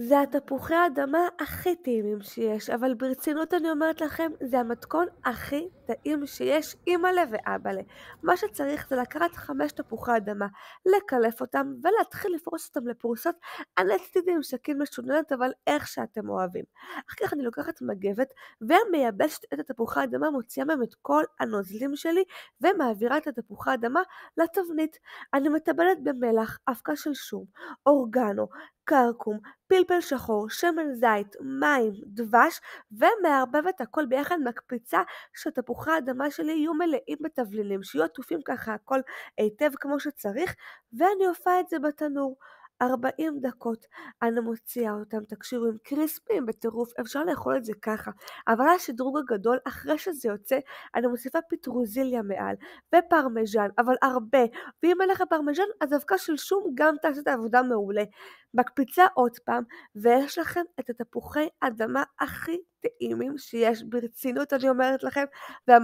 זה התפוחי האדמה הכי טעימים שיש, אבל ברצינות אני אומרת לכם, זה המתכון הכי טעים שיש, אימא'לה ואבא'לה. מה שצריך זה לקחת חמש תפוחי אדמה, לקלף אותם ולהתחיל לפרוס אותם לפרוסות. אני עשיתי עם סכין משוננת, אבל איך שאתם אוהבים. אחר כך אני לוקחת מגבת ומייבשת את התפוחי האדמה, מוציאה מהם את כל הנוזלים שלי ומעבירה את התפוחי האדמה לתבנית. אני מטבלת במלח, אבקה של שום, אורגנו, כרכום, פלפל שחור, שמן זית, מים, דבש, ומערבב את הכל ביחד מקפיצה שתפוחי האדמה שלי יהיו מלאים בתבלינים, שיהיו עטופים ככה הכל היטב כמו שצריך, ואני אופה את זה בתנור. 40 דקות אני מוציאה אותם, תקשיבו, הם קריספים בטירוף, אפשר לאכול את זה ככה. אבל השדרוג הגדול, אחרי שזה יוצא, אני מוסיפה פטרוזיליה מעל, ופרמיז'ן, אבל הרבה. ואם אין לך פרמיז'ן, אז דווקא של שום גם תעשה את העבודה מעולה. מקפיצה עוד פעם, ויש לכם את התפוחי אדמה הכי טעימים שיש, ברצינות אני אומרת לכם, והמ...